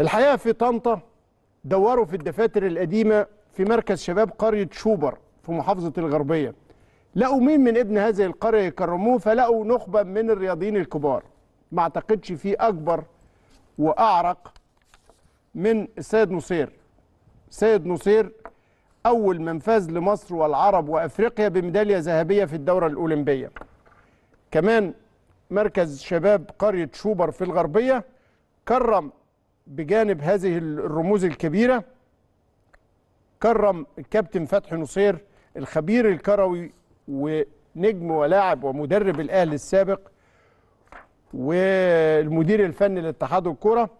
الحقيقه في طنطا دوروا في الدفاتر القديمه في مركز شباب قريه شوبر في محافظه الغربيه لقوا مين من ابن هذه القريه يكرموه فلقوا نخبه من الرياضيين الكبار ما اعتقدش في اكبر واعرق من السيد نصير سيد نصير اول من فاز لمصر والعرب وافريقيا بميداليه ذهبيه في الدوره الاولمبيه كمان مركز شباب قريه شوبر في الغربيه كرم بجانب هذه الرموز الكبيرة كرم الكابتن فتحي نصير الخبير الكروي ونجم ولاعب ومدرب الأهلي السابق والمدير الفني لاتحاد الكرة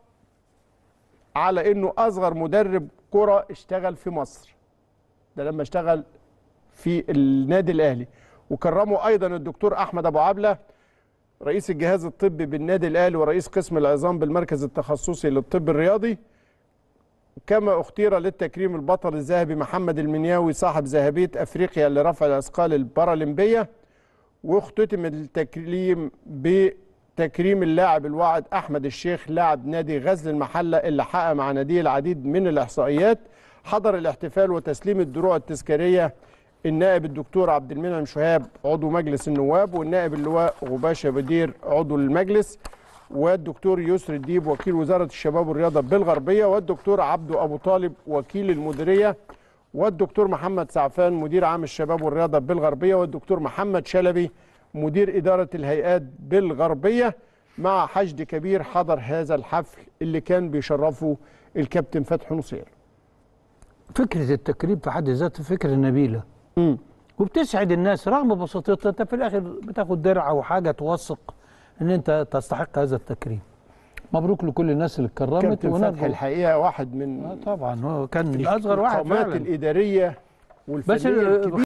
على انه اصغر مدرب كره اشتغل في مصر ده لما اشتغل في النادي الاهلي وكرمه ايضا الدكتور احمد ابو عبله رئيس الجهاز الطبي بالنادي الاهلي ورئيس قسم العظام بالمركز التخصصي للطب الرياضي كما اختير للتكريم البطل الذهبي محمد المنياوي صاحب ذهبيه افريقيا لرفع الاثقال البارالمبيه واختتم التكريم بتكريم اللاعب الواعد احمد الشيخ لاعب نادي غزل المحله اللي حقق مع ناديه العديد من الاحصائيات حضر الاحتفال وتسليم الدروع التذكاريه النائب الدكتور عبد المنعم شهاب عضو مجلس النواب والنائب اللواء غباشة بدير عضو المجلس والدكتور يسر الديب وكيل وزارة الشباب والرياضة بالغربية والدكتور عبدو أبو طالب وكيل المديرية والدكتور محمد سعفان مدير عام الشباب والرياضة بالغربية والدكتور محمد شلبي مدير إدارة الهيئات بالغربية مع حشد كبير حضر هذا الحفل اللي كان بيشرفه الكابتن فتحي نصير فكرة التكريم في حد ذاته فكرة نبيلة وبتسعد الناس رغم بساطتها انت في الاخر بتاخد درع او حاجه توثق ان انت تستحق هذا التكريم مبروك لكل الناس اللي اتكرمت ونجح الحقيقه واحد من آه طبعا هو كان اصغر واحد فعلا الاداريه والفنيه بس